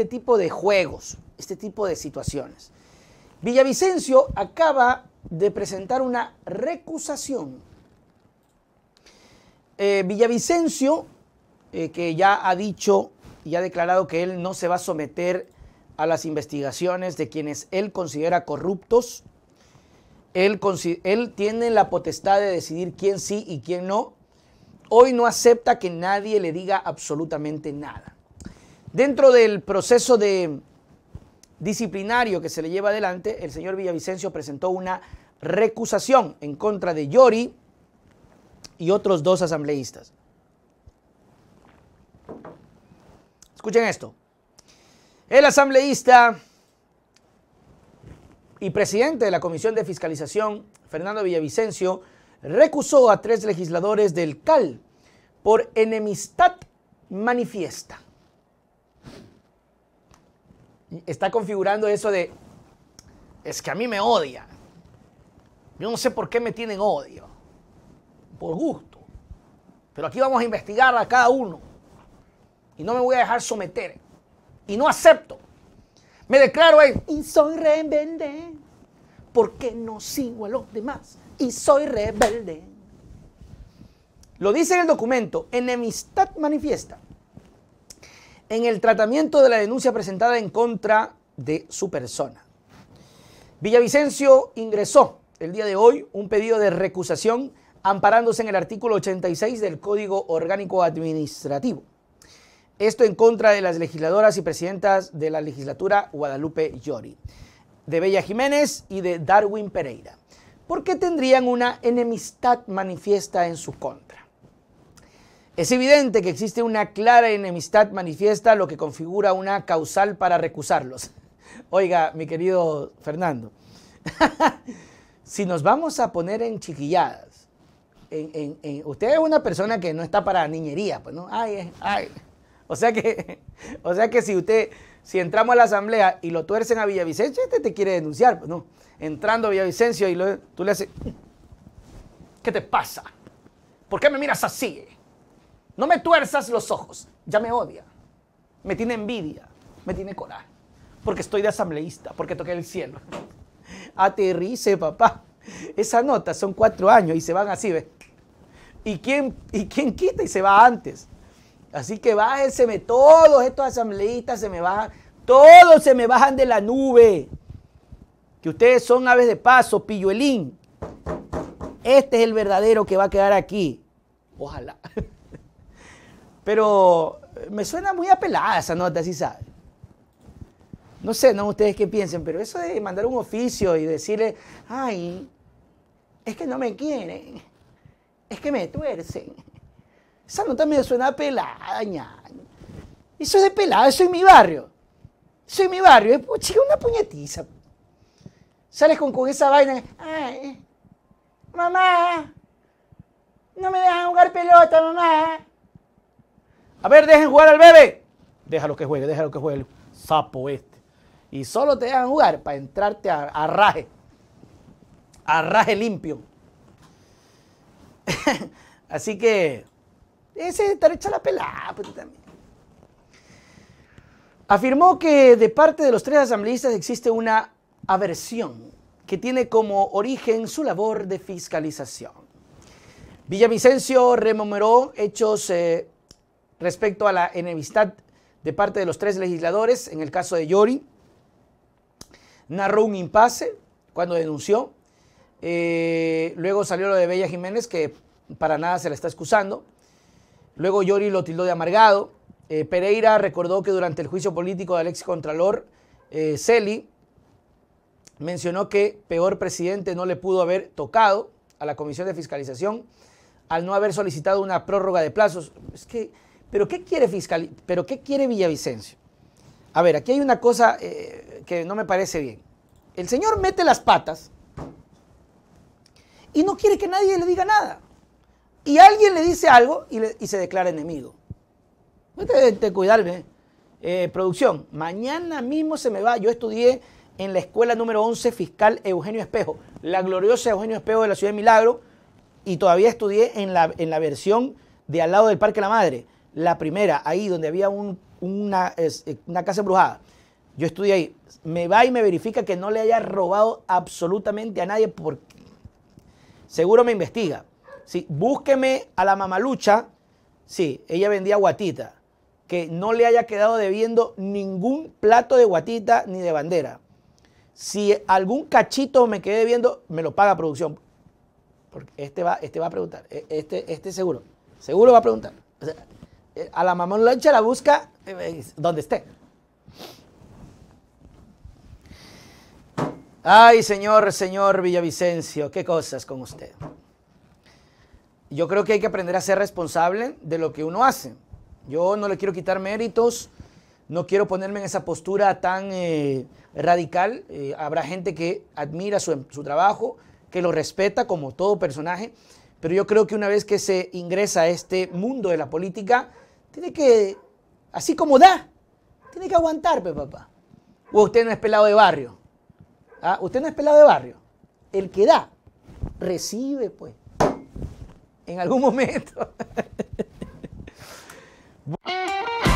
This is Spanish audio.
Este tipo de juegos, este tipo de situaciones. Villavicencio acaba de presentar una recusación. Eh, Villavicencio, eh, que ya ha dicho y ha declarado que él no se va a someter a las investigaciones de quienes él considera corruptos, él tiene la potestad de decidir quién sí y quién no, hoy no acepta que nadie le diga absolutamente nada. Dentro del proceso disciplinario que se le lleva adelante, el señor Villavicencio presentó una recusación en contra de Yori y otros dos asambleístas. Escuchen esto. El asambleísta y presidente de la Comisión de Fiscalización, Fernando Villavicencio, recusó a tres legisladores del CAL por enemistad manifiesta está configurando eso de, es que a mí me odia. Yo no sé por qué me tienen odio, por gusto. Pero aquí vamos a investigar a cada uno. Y no me voy a dejar someter. Y no acepto. Me declaro ahí. Y soy rebelde. Porque no sigo a los demás. Y soy rebelde. Lo dice en el documento. Enemistad manifiesta en el tratamiento de la denuncia presentada en contra de su persona. Villavicencio ingresó el día de hoy un pedido de recusación amparándose en el artículo 86 del Código Orgánico Administrativo. Esto en contra de las legisladoras y presidentas de la legislatura Guadalupe Llori, de Bella Jiménez y de Darwin Pereira. ¿Por qué tendrían una enemistad manifiesta en su contra? Es evidente que existe una clara enemistad manifiesta, lo que configura una causal para recusarlos. Oiga, mi querido Fernando, si nos vamos a poner en chiquilladas, usted es una persona que no está para niñería, pues no, ay, eh, ay. O sea que, o sea que si usted, si entramos a la asamblea y lo tuercen a Villavicencio, este te quiere denunciar, pues no. Entrando a Villavicencio y tú le haces, ¿qué te pasa? ¿Por qué me miras así? No me tuerzas los ojos. Ya me odia. Me tiene envidia. Me tiene coraje. Porque estoy de asambleísta. Porque toqué el cielo. Aterrice, papá. Esa nota son cuatro años y se van así, ¿ves? ¿Y quién, ¿Y quién quita y se va antes? Así que bájenseme todos estos asambleístas, se me bajan, todos se me bajan de la nube. Que ustedes son aves de paso, pilluelín. Este es el verdadero que va a quedar aquí. Ojalá. Pero eh, me suena muy apelada esa nota, si sabe. No sé, no ustedes qué piensen, pero eso de mandar un oficio y decirle, ay, es que no me quieren, es que me tuercen. Esa nota me suena a pelada, ña. Eso es de pelada, soy mi barrio. Soy mi barrio. Es pues, chica, una puñetiza. Sales con, con esa vaina, ay, mamá, no me dejan jugar pelota, mamá. A ver, dejen jugar al bebé. Déjalo que juegue, déjalo que juegue. el Sapo este. Y solo te dejan jugar para entrarte a, raje. A raje limpio. Así que, ese está estar hecha la pelada, pues, también. Afirmó que de parte de los tres asambleístas existe una aversión que tiene como origen su labor de fiscalización. Villavicencio rememoró hechos eh, respecto a la enemistad de parte de los tres legisladores, en el caso de Yori, narró un impasse cuando denunció. Eh, luego salió lo de Bella Jiménez, que para nada se la está excusando. Luego Yori lo tildó de amargado. Eh, Pereira recordó que durante el juicio político de Alexis contralor eh, Celi mencionó que peor presidente no le pudo haber tocado a la Comisión de Fiscalización al no haber solicitado una prórroga de plazos. Es que ¿Pero qué quiere, fiscal, pero qué quiere Villavicencio? A ver, aquí hay una cosa eh, que no me parece bien. El señor mete las patas y no quiere que nadie le diga nada. Y alguien le dice algo y, se declara enemigo. Te, te cuidarme. Eh, producción, mañana mismo se me va. Yo estudié en la escuela número 11 fiscal Eugenio Espejo, la gloriosa Eugenio Espejo de la ciudad de Milagro, y todavía estudié en la, en la versión de al lado del Parque La Madre la primera, ahí donde había una, eh, una casa embrujada, yo estudié ahí, me va y me verifica que no le haya robado absolutamente a nadie porque seguro me investiga. búsqueme a la mamalucha, sí, ella vendía guatita, que no le haya quedado debiendo ningún plato de guatita ni de bandera. Si algún cachito me quedé debiendo, me lo paga producción. Porque este va, este va a preguntar, e, este, este seguro, seguro va a preguntar a la mamón lancha la busca eh, eh, donde esté. Ay, señor, señor Villavicencio, qué cosas con usted. Yo creo que hay que aprender a ser responsable de lo que uno hace. Yo no le quiero quitar méritos, no quiero ponerme en esa postura tan eh, radical. habrá gente que admira su, su trabajo, que lo respeta como todo personaje, pero yo creo que una vez que se ingresa a este mundo de la política, tiene que, así como da, tiene que aguantar, papá. O usted no es pelado de barrio. ¿Ah? Usted no es pelado de barrio. El que da, recibe, pues. En algún momento.